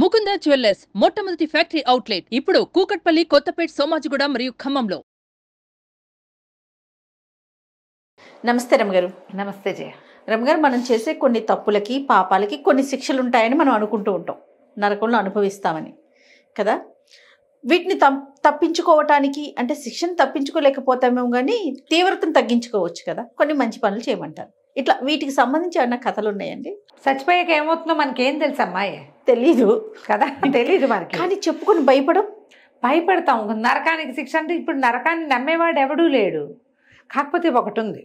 Mukunda jewellers మొట్టమొదటి factory outlet ఇప్పుడు కూకట్పల్లి కొత్తపేట సోమాజిగూడ మరియు ఖమ్మంలో నమస్తే రమగారు నమస్తే జయ రమగారు మనం చేసే కొన్ని తప్పులకి పాపాలకి కొన్ని శిక్షలు ఉంటాయని మనం అనుకుంటూ ఉంటాం నరకంలో అనుభవిస్తామని కదా వీటిని తప్పించుకోవటానికి అంటే శిక్షను తప్పించుకోలేకపోతామేమో కానీ తీవ్రతను తగ్గించుకోవచ్చు కదా కొన్ని మంచి పనులు చేయమంటారు ఇట్లా వీటికి సంబంధించి ఏమన్నా కథలు ఉన్నాయండి చచ్చిపోయాక ఏమవుతుందో మనకేం తెలుసు అమ్మాయి తెలీదు కదా తెలీదు మనకి కానీ చెప్పుకొని భయపడం భయపడతాం నరకానికి శిక్ష అంటే ఇప్పుడు నరకాన్ని నమ్మేవాడు ఎవడూ లేడు కాకపోతే ఒకటి ఉంది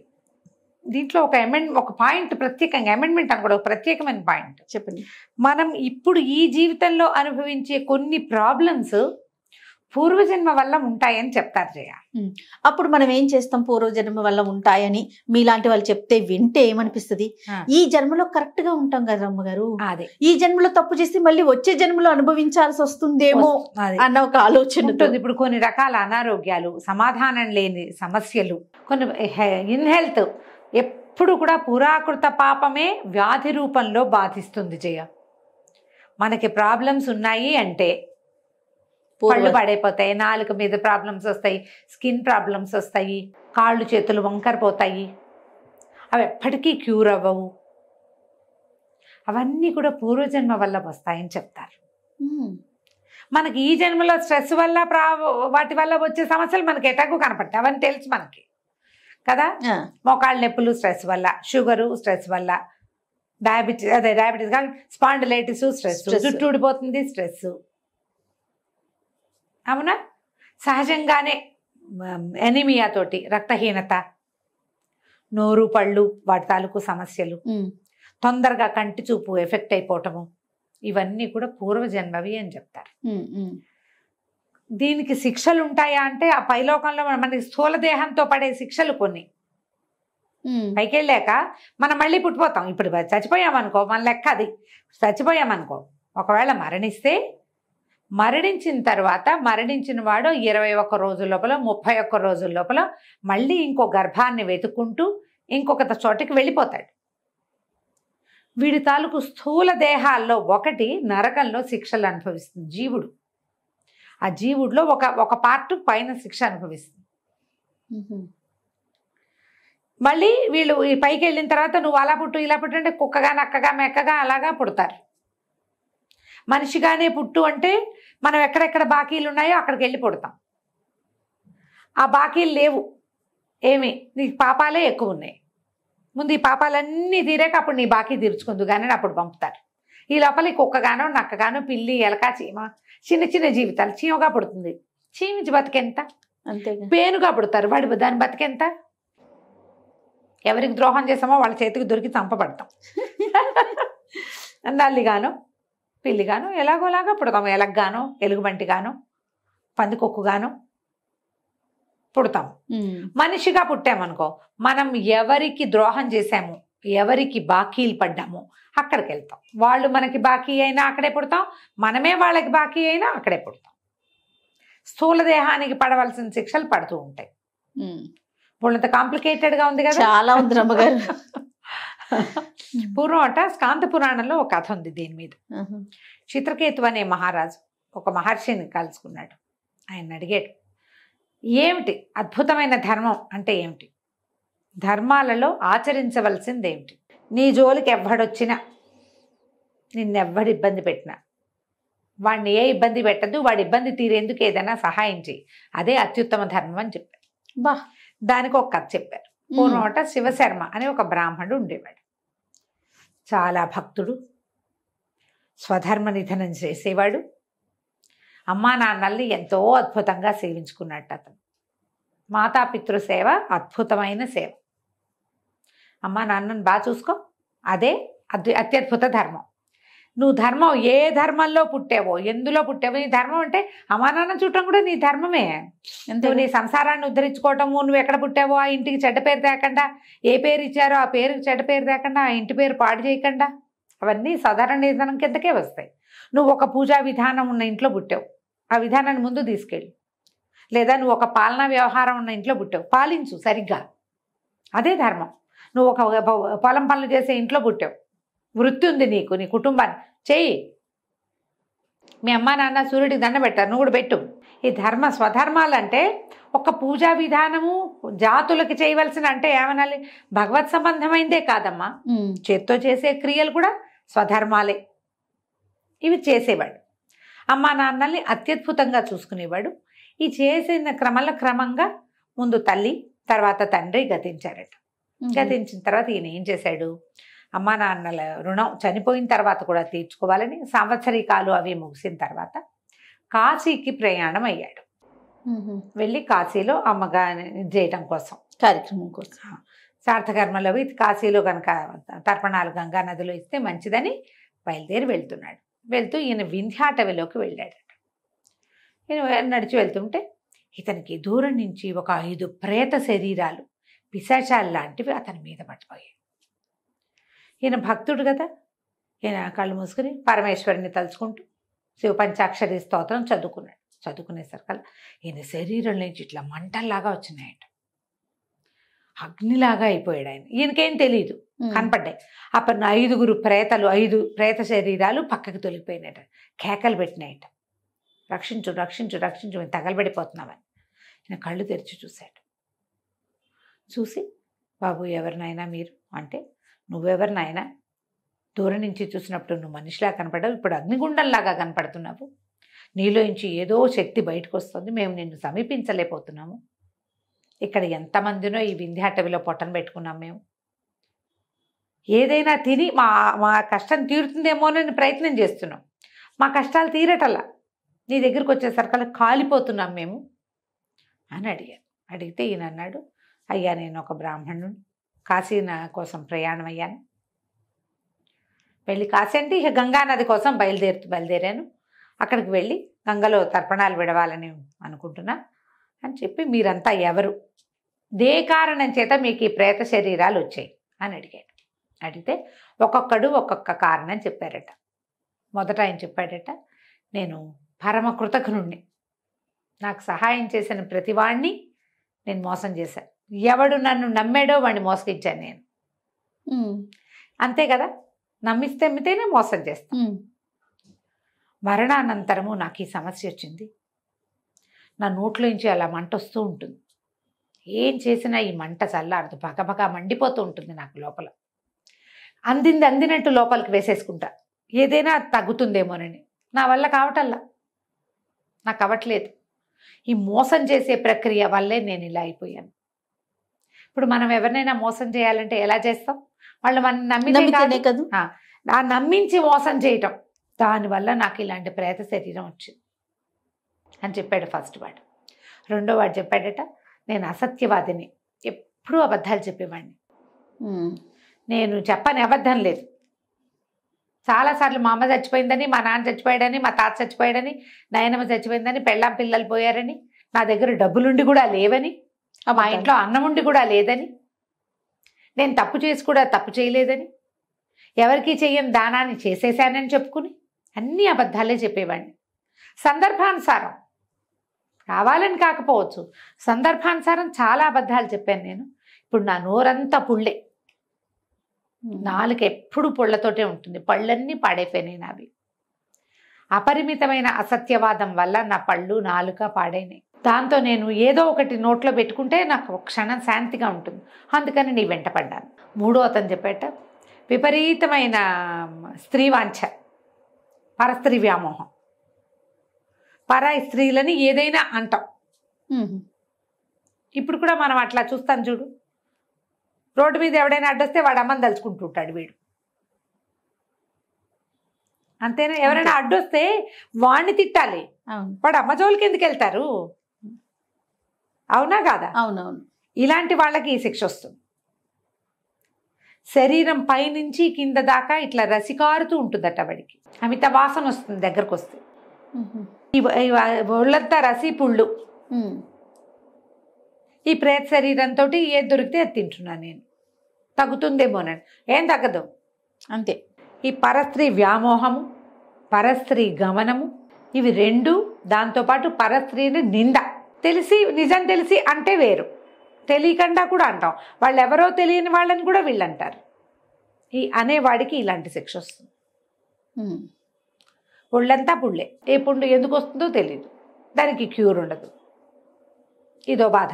దీంట్లో ఒక అమెండ్ ఒక పాయింట్ ప్రత్యేకంగా అమెండ్మెంట్ అని కూడా ఒక ప్రత్యేకమైన పాయింట్ చెప్పండి మనం ఇప్పుడు ఈ జీవితంలో అనుభవించే కొన్ని ప్రాబ్లమ్స్ పూర్వజన్మ వల్ల ఉంటాయని చెప్తారు జయ అప్పుడు మనం ఏం చేస్తాం పూర్వజన్మ వల్ల ఉంటాయని మీలాంటి వాళ్ళు చెప్తే వింటే ఏమనిపిస్తుంది ఈ జన్మలో కరెక్ట్ గా ఉంటాం కదా అమ్మగారు అదే ఈ జన్మలో తప్పు చేసి మళ్ళీ వచ్చే జన్మలో అనుభవించాల్సి వస్తుందేమో అన్న ఒక ఆలోచన ఉంటుంది ఇప్పుడు కొన్ని రకాల అనారోగ్యాలు సమాధానం లేని సమస్యలు కొన్ని ఇన్ హెల్త్ ఎప్పుడు కూడా పురాకృత పాపమే వ్యాధి రూపంలో బాధిస్తుంది జయ మనకి ప్రాబ్లమ్స్ ఉన్నాయి అంటే పళ్ళు పడైపోతాయి నాలుక మీద ప్రాబ్లమ్స్ వస్తాయి స్కిన్ ప్రాబ్లమ్స్ వస్తాయి కాళ్ళు చేతులు వంకరిపోతాయి అవి ఎప్పటికీ క్యూర్ అవ్వవు అవన్నీ కూడా పూర్వజన్మ వల్ల వస్తాయని చెప్తారు మనకి ఈ జన్మలో స్ట్రెస్ వల్ల ప్రా వాటి వల్ల వచ్చే సమస్యలు మనకి ఎటాకు కనపడతాయి అవన్నీ తెలుసు మనకి కదా మోకాళ్ళ నొప్పులు స్ట్రెస్ వల్ల షుగరు స్ట్రెస్ వల్ల డయాబెటీస్ అదే డయాబెటీస్ కానీ స్పాండిలైటిస్ స్ట్రెస్ జుట్టు ఊడిపోతుంది స్ట్రెస్ అవునా సహజంగానే ఎనిమియాతోటి రక్తహీనత నోరు పళ్ళు వాటి తాలూకు సమస్యలు తొందరగా కంటి చూపు ఎఫెక్ట్ అయిపోవటము ఇవన్నీ కూడా పూర్వజన్మవి అని చెప్తారు దీనికి శిక్షలు ఉంటాయా అంటే ఆ పైలోకంలో మనకి స్థూల దేహంతో పడే శిక్షలు కొన్ని పైకి వెళ్ళాక మనం మళ్ళీ పుట్టిపోతాం ఇప్పుడు చచ్చిపోయామనుకో మన లెక్క అది చచ్చిపోయామనుకో ఒకవేళ మరణిస్తే మరణించిన తర్వాత మరణించిన వాడు ఇరవై ఒక్క రోజు లోపల ముప్పై ఒక్క రోజుల లోపల మళ్ళీ ఇంకో గర్భాన్ని వెతుక్కుంటూ ఇంకొక చోటికి వెళ్ళిపోతాడు వీడి తాలూకు స్థూల దేహాల్లో ఒకటి నరకంలో శిక్షలు అనుభవిస్తుంది జీవుడు ఆ జీవుడిలో ఒక ఒక పార్ట్ పైన శిక్ష అనుభవిస్తుంది మళ్ళీ వీళ్ళు పైకి వెళ్ళిన తర్వాత నువ్వు అలా పుట్టు ఇలా పుట్టు అంటే కుక్కగా నక్కగా మెక్కగా అలాగా పుడతారు మనిషిగానే పుట్టు అంటే మనం ఎక్కడెక్కడ బాకీలు ఉన్నాయో అక్కడికి వెళ్ళి పుడతాం ఆ బాకీలు లేవు ఏమి నీ పాపాలే ఎక్కువ ఉన్నాయి ముందు ఈ పాపాలన్నీ తీరాక అప్పుడు నీ బాకీ తీర్చుకుందు కానీ అప్పుడు పంపుతారు ఈ లోపల ఈ కుక్కగానో నక్కగానో పిల్లి ఎలక చీమ చిన్న చిన్న జీవితాలు చీమగా పుడుతుంది చీమించి బతికెంత అంతే పేనుగా పుడతారు వాడి దాని బతికెంత ఎవరికి ద్రోహం చేసామో వాళ్ళ చేతికి దొరికి చంపబడతాం నల్లిగాను పిల్లిగాను ఎలాగోలాగా పుడతాం ఎలగ్గాను ఎలుగుబంటిగాను పందికొక్కుగాను పుడతాం మనిషిగా పుట్టామనుకో మనం ఎవరికి ద్రోహం చేశాము ఎవరికి బాకీలు పడ్డాము అక్కడికి వెళ్తాం వాళ్ళు మనకి బాకీ అయినా అక్కడే పుడతాం మనమే వాళ్ళకి బాకీ అయినా అక్కడే పుడతాం స్థూల దేహానికి పడవలసిన శిక్షలు పడుతూ ఉంటాయి అంత కాంప్లికేటెడ్గా ఉంది కదా చాలా ఉంది రమ్మగారు పూర్వం అట స్కాంత పురాణంలో ఒక కథ ఉంది దీని మీద చిత్రకేతు అనే మహారాజు ఒక మహర్షిని కలుసుకున్నాడు ఆయన అడిగాడు ఏమిటి అద్భుతమైన ధర్మం అంటే ఏమిటి ధర్మాలలో ఆచరించవలసింది ఏమిటి నీ జోలికి ఎవ్వడొచ్చినా నిన్నెవ్వడు ఇబ్బంది పెట్టినా వాడిని ఏ ఇబ్బంది పెట్టద్దు వాడి ఇబ్బంది తీరేందుకు ఏదైనా సహాయం చేయి అదే అత్యుత్తమ ధర్మం అని చెప్పారు బా దానికి ఒక కథ చెప్పారు పూర్వం శివశర్మ అనే ఒక బ్రాహ్మణుడు ఉండేవాడు చాలా భక్తుడు స్వధర్మ నిధనం చేసేవాడు అమ్మా నాన్నల్ని ఎంతో అద్భుతంగా సేవించుకున్నట్టు అతను మాతాపితృ సేవ అద్భుతమైన సేవ అమ్మా నాన్నను బాగా చూసుకో అదే అత్యద్భుత ధర్మం నువ్వు ధర్మం ఏ ధర్మంలో పుట్టావో ఎందులో పుట్టావో నీ ధర్మం అంటే అమానానం చూడటం కూడా నీ ధర్మమే ఎందుకు నీ సంసారాన్ని ఉద్ధరించుకోవటము నువ్వు ఎక్కడ పుట్టావో ఆ ఇంటికి చెడ్డ పేరు తేకుండా ఏ పేరు ఇచ్చారో ఆ పేరుకి చెడ్డ పేరు తేకుండా ఆ ఇంటి పేరు పాడు చేయకుండా అవన్నీ సాధారణ విధానం కిందకే వస్తాయి నువ్వు ఒక పూజా విధానం ఉన్న ఇంట్లో పుట్టావు ఆ విధానాన్ని ముందు తీసుకెళ్ళి లేదా నువ్వు ఒక పాలనా వ్యవహారం ఉన్న ఇంట్లో పుట్టావు పాలించు సరిగ్గా అదే ధర్మం నువ్వు ఒక పొలం పనులు చేసే ఇంట్లో పుట్టావు వృత్తి ఉంది నీకు నీ కుటుంబాన్ని చెయ్యి మీ అమ్మా నాన్న సూర్యుడికి దండ పెట్టారు నువ్వు కూడా పెట్టు ఈ ధర్మ స్వధర్మాలంటే ఒక పూజా విధానము జాతులకి చేయవలసిన అంటే ఏమనాలి భగవత్ సంబంధమైందే కాదమ్మా చేత్తో చేసే క్రియలు కూడా స్వధర్మాలే ఇవి చేసేవాడు అమ్మా నాన్నల్ని అత్యద్భుతంగా చూసుకునేవాడు ఈ చేసిన క్రమంలో క్రమంగా ముందు తల్లి తర్వాత తండ్రి గతించారట గతించిన తర్వాత ఈయన ఏం చేశాడు అమ్మా నాన్నల రుణం చనిపోయిన తర్వాత కూడా తీర్చుకోవాలని సంవత్సరికాలు అవి ముగిసిన తర్వాత కాశీకి ప్రయాణం అయ్యాడు వెళ్ళి కాశీలో అమ్మగా చేయటం కోసం కార్యక్రమం కోసం సార్థకర్మలో కాశీలో కనుక తర్పణాలు గంగా నదిలో ఇస్తే మంచిదని బయలుదేరి వెళ్తున్నాడు వెళ్తూ ఈయన వింధ్యాటవిలోకి వెళ్ళాడట ఈయన నడిచి వెళ్తుంటే ఇతనికి దూరం నుంచి ఒక ఐదు ప్రేత శరీరాలు పిశాచాలు లాంటివి అతని మీద పడిపోయాయి ఈయన భక్తుడు కదా ఈయన కళ్ళు మూసుకుని పరమేశ్వరిని తలుచుకుంటూ శివ పంచాక్షరి స్తోత్రం చదువుకున్నాడు చదువుకునేసరికల్లా ఈయన శరీరం నుంచి ఇట్లా మంటల్లాగా వచ్చినాయట అగ్నిలాగా అయిపోయాడు ఆయన ఈయనకేం తెలియదు కనపడ్డాయి అప్పుడు ఐదుగురు ప్రేతలు ఐదు ప్రేత శరీరాలు పక్కకి తొలిపోయినాయట కేకలు పెట్టినాయట రక్షించు రక్షించు రక్షించు మేము తగలబడిపోతున్నామని ఈయన కళ్ళు తెరిచి చూశాడు చూసి బాబు ఎవరినైనా మీరు అంటే నువ్వెవరు నాయన దూరం నుంచి చూసినప్పుడు నువ్వు మనిషిలా కనపడవు ఇప్పుడు అగ్నిగుండంలాగా కనపడుతున్నావు నీలో నుంచి ఏదో శక్తి బయటకు వస్తుంది మేము నిన్ను సమీపించలేకపోతున్నాము ఇక్కడ ఎంతమందినో ఈ వింధ్య అటవిలో పొట్టను పెట్టుకున్నాం మేము ఏదైనా తిని మా మా కష్టం తీరుతుందేమో అని ప్రయత్నం చేస్తున్నాం మా కష్టాలు తీరటల్లా నీ దగ్గరికి వచ్చేసరికల్లా కాలిపోతున్నాం మేము అని అడిగాను అడిగితే ఈయన అన్నాడు అయ్యా నేను ఒక బ్రాహ్మణుడు కాశీన కోసం ప్రయాణం అయ్యాను వెళ్ళి కాశీ అంటే ఇక గంగానది కోసం బయలుదేరు బయలుదేరాను అక్కడికి వెళ్ళి గంగలో తర్పణాలు విడవాలని అనుకుంటున్నా అని చెప్పి మీరంతా ఎవరు దే కారణం చేత మీకు ఈ ప్రేత శరీరాలు వచ్చాయి అని అడిగాడు అడిగితే ఒక్కొక్కడు ఒక్కొక్క కారణం చెప్పారట మొదట ఆయన చెప్పాడట నేను పరమ కృతజ్ఞుణ్ణి నాకు సహాయం చేసిన ప్రతివాణ్ణి నేను మోసం చేశాను ఎవడు నన్ను నమ్మాడో వాడిని మోసగించాను నేను అంతే కదా నమ్మిస్తే అమ్మితేనే మోసం చేస్తాను మరణానంతరము నాకు ఈ సమస్య వచ్చింది నా నోట్లోంచి అలా మంట వస్తూ ఉంటుంది ఏం చేసినా ఈ మంట చల్లారదు పగపగా మండిపోతూ ఉంటుంది నాకు లోపల అందింది అందినట్టు లోపలికి వేసేసుకుంటా ఏదైనా తగ్గుతుందేమోనని నా వల్ల కావటల్లా నాకు అవ్వట్లేదు ఈ మోసం చేసే ప్రక్రియ వల్లే నేను ఇలా అయిపోయాను ఇప్పుడు మనం ఎవరినైనా మోసం చేయాలంటే ఎలా చేస్తాం వాళ్ళు మనం నమ్మితేనే కదా ఆ నమ్మించి మోసం చేయటం దానివల్ల నాకు ఇలాంటి ప్రేత శరీరం వచ్చింది అని చెప్పాడు ఫస్ట్ వాడు రెండో వాడు చెప్పాడట నేను అసత్యవాదిని ఎప్పుడూ అబద్ధాలు చెప్పేవాడిని నేను చెప్పని అబద్ధం లేదు చాలాసార్లు మా అమ్మ చచ్చిపోయిందని మా నాన్న చచ్చిపోయాడని మా తాత చచ్చిపోయాడని నయనమ్మ చచ్చిపోయిందని పెళ్ళాం పిల్లలు పోయారని నా దగ్గర డబ్బులుండి కూడా లేవని మా ఇంట్లో అన్నం ఉండి కూడా లేదని నేను తప్పు చేసి కూడా తప్పు చేయలేదని ఎవరికి చెయ్యం దానాన్ని చేసేసానని చెప్పుకుని అన్ని అబద్ధాలే చెప్పేవాడిని సందర్భానుసారం కావాలని కాకపోవచ్చు సందర్భానుసారం చాలా అబద్ధాలు చెప్పాను నేను ఇప్పుడు నా నోరంతా పుళ్ళే నాలుక ఎప్పుడు పుళ్ళతోటే ఉంటుంది పళ్ళన్నీ పాడైపోయినాయి నావి అపరిమితమైన అసత్యవాదం వల్ల నా పళ్ళు నాలుక పాడైనాయి దాంతో నేను ఏదో ఒకటి నోట్లో పెట్టుకుంటే నాకు క్షణం శాంతిగా ఉంటుంది అందుకని నీ వెంట పడ్డాను మూడో అతను చెప్పేట విపరీతమైన స్త్రీ వాంఛ పరస్త్రీ వ్యామోహం పరాయి స్త్రీలని ఏదైనా అంటాం ఇప్పుడు కూడా మనం అట్లా చూస్తాం చూడు రోడ్డు మీద ఎవడైనా అడ్డొస్తే వాడు అమ్మని ఉంటాడు వీడు అంతేనా ఎవరైనా అడ్డొస్తే వాణ్ణి తిట్టాలి వాడు అమ్మ జోలికి ఎందుకు వెళ్తారు అవునా కాదా అవునవును ఇలాంటి వాళ్ళకి ఈ శిక్ష వస్తుంది శరీరం పైనుంచి కింద దాకా ఇట్లా రసికారుతూ ఉంటుందట వాడికి అమిత వాసన వస్తుంది దగ్గరకు వస్తే ఒళ్ళంతా రసి పుళ్ళు ఈ ప్రేత శరీరంతో ఏది దొరికితే అది తింటున్నాను నేను తగ్గుతుందేమోనని ఏం తగ్గదు అంతే ఈ పరస్త్రీ వ్యామోహము పరస్త్రీ గమనము ఇవి రెండు దాంతోపాటు పరస్త్రీని నింద తెలిసి నిజం తెలిసి అంటే వేరు తెలియకుండా కూడా అంటాం వాళ్ళు ఎవరో తెలియని వాళ్ళని కూడా వీళ్ళు అంటారు ఈ అనేవాడికి ఇలాంటి శిక్ష వస్తుంది పుళ్ళంతా పుళ్ళే ఏ పుండు ఎందుకు వస్తుందో తెలియదు దానికి క్యూర్ ఉండదు ఇదో బాధ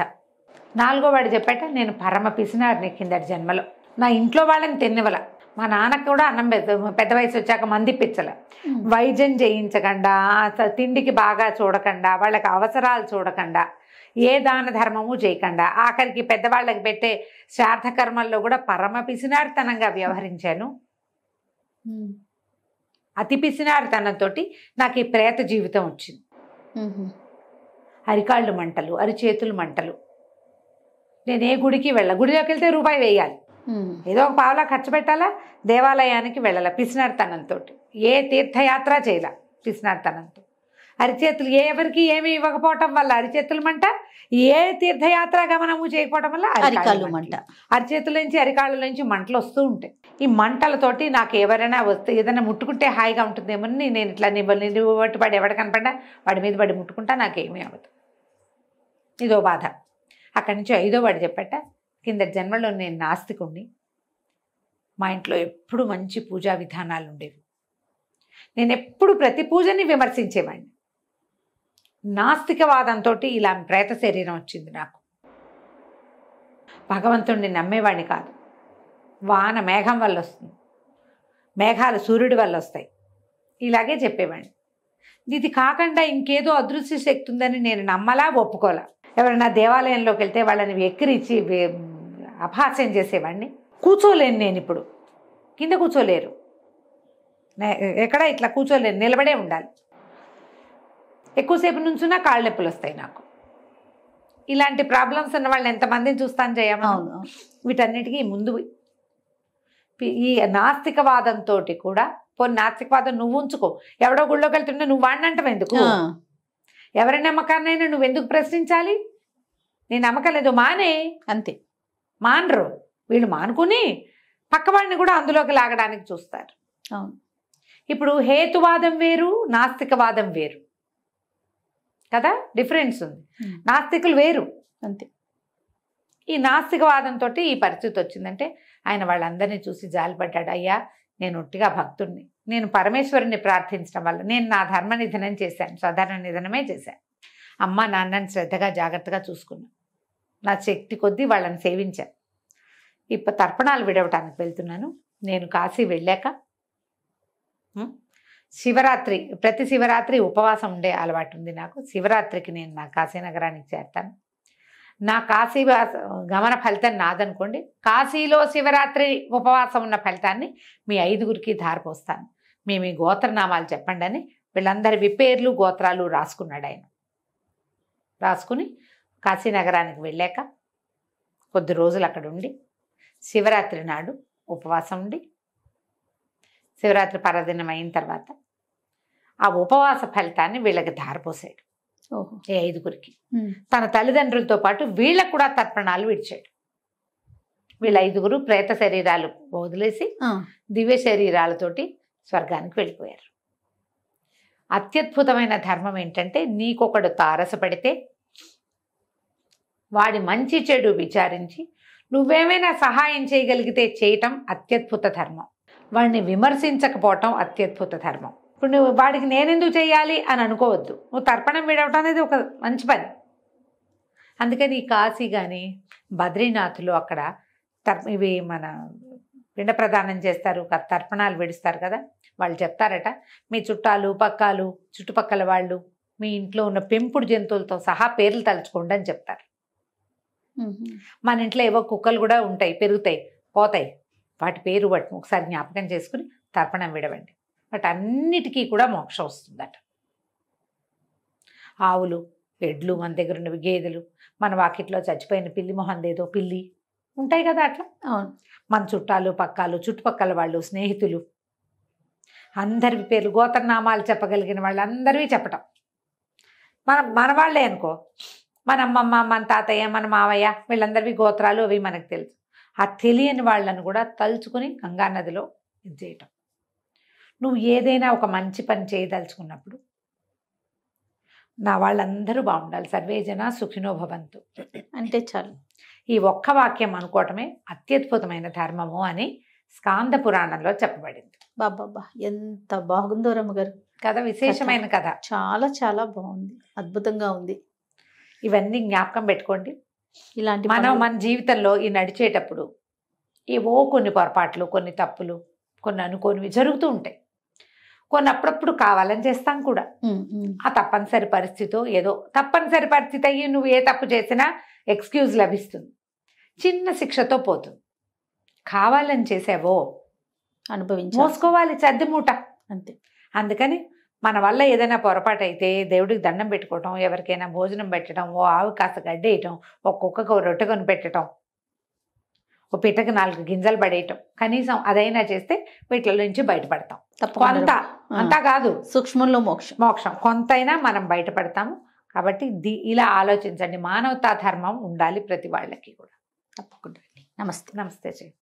నాలుగో వాడు చెప్పాట నేను పరమ పిసినారిని కిందటి జన్మలో నా ఇంట్లో వాళ్ళని తెన్నివల మా నాన్నకు కూడా అన్నం పెద్ద పెద్ద వయసు వచ్చాక మంది మందిప్పించలే వైద్యం చేయించకుండా తిండికి బాగా చూడకుండా వాళ్ళకి అవసరాలు చూడకుండా ఏ దాన ధర్మము చేయకుండా ఆఖరికి పెద్దవాళ్ళకి పెట్టే శ్రాద్ధ కర్మల్లో కూడా పరమ పిసినారితనంగా వ్యవహరించాను అతి పిసినారితనంతో నాకు ఈ ప్రేత జీవితం వచ్చింది అరికాళ్ళు మంటలు అరిచేతులు మంటలు నేనే గుడికి వెళ్ళ గుడిలోకి వెళ్తే రూపాయి వేయాలి ఏదో ఒక పావులా ఖర్చు పెట్టాలా దేవాలయానికి వెళ్ళాల పిసినార్తనంతో ఏ తీర్థయాత్ర చేయాల పిసినార్తనంతో అరిచేతులు ఎవరికి ఏమి ఇవ్వకపోవటం వల్ల అరిచేతులు మంట ఏ తీర్థయాత్ర గమనము చేయకపోవడం వల్ల అరికాళ్ళు మంట అరిచేతుల నుంచి అరికాళ్ళ నుంచి మంటలు వస్తూ ఉంటాయి ఈ మంటలతోటి నాకు ఎవరైనా వస్తే ఏదైనా ముట్టుకుంటే హాయిగా ఉంటుందేమోనని నేను ఇట్లా నిబ్బలు నిలబట్టి పడి ఎవడ కనపడ్డా వాడి మీద పడి ముట్టుకుంటా నాకేమీ అవ్వదు ఇదో బాధ అక్కడి నుంచి ఐదో వాడు చెప్పట్టా కింద జన్మలో నేను నాస్తికుణ్ణి మా ఇంట్లో ఎప్పుడు మంచి పూజా విధానాలు ఉండేవి నేను ఎప్పుడు ప్రతి పూజని విమర్శించేవాడిని నాస్తికవాదంతో ఇలా ప్రేత శరీరం వచ్చింది నాకు భగవంతుణ్ణి నమ్మేవాడిని కాదు వాన మేఘం వల్ల వస్తుంది మేఘాలు సూర్యుడి వల్ల వస్తాయి ఇలాగే చెప్పేవాడిని ఇది కాకుండా ఇంకేదో అదృశ్య శక్తి ఉందని నేను నమ్మలా ఒప్పుకోలా ఎవరైనా దేవాలయంలోకి వెళ్తే వాళ్ళని ఎక్కిరిచి అపహాస్యం చేసేవాడిని కూర్చోలేను నేను ఇప్పుడు కింద కూర్చోలేరు ఎక్కడ ఇట్లా కూర్చోలేను నిలబడే ఉండాలి ఎక్కువసేపు నుంచున్నా కాళ్ళ నొప్పులు వస్తాయి నాకు ఇలాంటి ప్రాబ్లమ్స్ ఉన్న వాళ్ళని ఎంతమందిని చూస్తాను చేయమా వీటన్నిటికీ ముందు ఈ నాస్తికవాదంతో కూడా పోనీ నాస్తికవాదం నువ్వు ఉంచుకో ఎవడో గుళ్ళోకి వెళ్తుంటే నువ్వు వాడినంటావు ఎందుకు ఎవరి నమ్మకాన్నైనా నువ్వు ఎందుకు ప్రశ్నించాలి నేను నమ్మకం లేదు మానే అంతే మానరు వీళ్ళు మానుకుని పక్కవాడిని కూడా అందులోకి లాగడానికి చూస్తారు అవును ఇప్పుడు హేతువాదం వేరు నాస్తికవాదం వేరు కదా డిఫరెన్స్ ఉంది నాస్తికులు వేరు అంతే ఈ నాస్తికవాదంతో ఈ పరిస్థితి వచ్చిందంటే ఆయన వాళ్ళందరినీ చూసి జాలిపడ్డాడు అయ్యా నేను ఒట్టిగా భక్తుడిని నేను పరమేశ్వరుని ప్రార్థించడం వల్ల నేను నా ధర్మ నిధనం చేశాను సాధారణ నిధనమే చేశాను అమ్మ నాన్నని శ్రద్ధగా జాగ్రత్తగా చూసుకున్నాను నా శక్తి కొద్దీ వాళ్ళని సేవించాను ఇప్పుడు తర్పణాలు విడవటానికి వెళ్తున్నాను నేను కాశీ వెళ్ళాక శివరాత్రి ప్రతి శివరాత్రి ఉపవాసం ఉండే అలవాటు ఉంది నాకు శివరాత్రికి నేను నా కాశీ నగరానికి నా కాశీ గమన ఫలితం నాదనుకోండి కాశీలో శివరాత్రి ఉపవాసం ఉన్న ఫలితాన్ని మీ ఐదుగురికి ధారపోస్తాను మీ మీ గోత్రనామాలు చెప్పండి అని వీళ్ళందరి విపేర్లు గోత్రాలు రాసుకున్నాడు ఆయన రాసుకుని కాశీనగరానికి వెళ్ళాక కొద్ది రోజులు అక్కడ ఉండి శివరాత్రి నాడు ఉపవాసం ఉండి శివరాత్రి పరదినం అయిన తర్వాత ఆ ఉపవాస ఫలితాన్ని వీళ్ళకి ధారపోసాడు ఈ ఐదుగురికి తన తల్లిదండ్రులతో పాటు వీళ్ళకు కూడా తర్పణాలు విడిచాడు వీళ్ళ ఐదుగురు ప్రేత శరీరాలు వదిలేసి దివ్య శరీరాలతోటి స్వర్గానికి వెళ్ళిపోయారు అత్యద్భుతమైన ధర్మం ఏంటంటే నీకొకడు తారసపడితే వాడి మంచి చెడు విచారించి నువ్వేమైనా సహాయం చేయగలిగితే చేయటం అత్యద్భుత ధర్మం వాడిని విమర్శించకపోవటం అత్యద్భుత ధర్మం ఇప్పుడు నువ్వు వాడికి నేనెందుకు చేయాలి అని అనుకోవద్దు నువ్వు తర్పణం విడవటం అనేది ఒక మంచి పని అందుకని కాశీ కానీ బద్రీనాథులు అక్కడ తర్ ఇవి మన పిండ ప్రదానం చేస్తారు తర్పణాలు విడుస్తారు కదా వాళ్ళు చెప్తారట మీ చుట్టాలు పక్కాలు చుట్టుపక్కల వాళ్ళు మీ ఇంట్లో ఉన్న పెంపుడు జంతువులతో సహా పేర్లు తలుచుకోండి అని చెప్తారు మన ఇంట్లో ఏవో కుక్కలు కూడా ఉంటాయి పెరుగుతాయి పోతాయి వాటి పేరు వాటిని ఒకసారి జ్ఞాపకం చేసుకుని తర్పణం విడవండి వాటి అన్నిటికీ కూడా మోక్షం వస్తుందట ఆవులు ఎడ్లు మన దగ్గర ఉన్నవి గేదెలు మన వాకిట్లో చచ్చిపోయిన పిల్లి మొహం లేదో పిల్లి ఉంటాయి కదా అట్లా మన చుట్టాలు పక్కాలు చుట్టుపక్కల వాళ్ళు స్నేహితులు అందరి పేర్లు గోత్రనామాలు చెప్పగలిగిన వాళ్ళందరివి చెప్పటం మన మన వాళ్ళే అనుకో మన అమ్మమ్మ మన తాతయ్య మన మావయ్య వీళ్ళందరివి గోత్రాలు అవి మనకు తెలుసు ఆ తెలియని వాళ్ళను కూడా తలుచుకుని గంగా నదిలో ఇది చేయటం నువ్వు ఏదైనా ఒక మంచి పని చేయదలుచుకున్నప్పుడు నా వాళ్ళందరూ బాగుండాలి సర్వేజన సుఖినోభవంతు అంటే చాలు ఈ ఒక్క వాక్యం అనుకోవటమే అత్యద్భుతమైన ధర్మము అని స్కాంద పురాణంలో చెప్పబడింది బాబాబా ఎంత బాగుందో రమ్మగారు కథ విశేషమైన కథ చాలా చాలా బాగుంది అద్భుతంగా ఉంది ఇవన్నీ జ్ఞాపకం పెట్టుకోండి ఇలాంటి మనం మన జీవితంలో ఈ నడిచేటప్పుడు ఏవో కొన్ని పొరపాట్లు కొన్ని తప్పులు కొన్ని అనుకోనివి జరుగుతూ ఉంటాయి కొన్ని అప్పుడప్పుడు కావాలని చేస్తాం కూడా ఆ తప్పనిసరి పరిస్థితితో ఏదో తప్పనిసరి పరిస్థితి అయ్యి నువ్వు ఏ తప్పు చేసినా ఎక్స్క్యూజ్ లభిస్తుంది చిన్న శిక్షతో పోతుంది కావాలని చేసావో అనుభవించి మోసుకోవాలి చద్దిమూట అంతే అందుకని మన వల్ల ఏదైనా పొరపాటు అయితే దేవుడికి దండం పెట్టుకోవటం ఎవరికైనా భోజనం పెట్టడం ఓ ఆవు కాస్త గడ్డేయటం ఓ కుక్కకు రొట్టె కొని పెట్టడం ఓ పిట్టకు నాలుగు గింజలు పడేయటం కనీసం అదైనా చేస్తే వీటిల నుంచి బయటపడతాం కొంత అంతా కాదు సూక్ష్మంలో మోక్షం మోక్షం కొంతైనా మనం బయటపడతాము కాబట్టి ఇలా ఆలోచించండి మానవతా ధర్మం ఉండాలి ప్రతి వాళ్ళకి కూడా తప్పకుండా నమస్తే నమస్తే చెయ్యి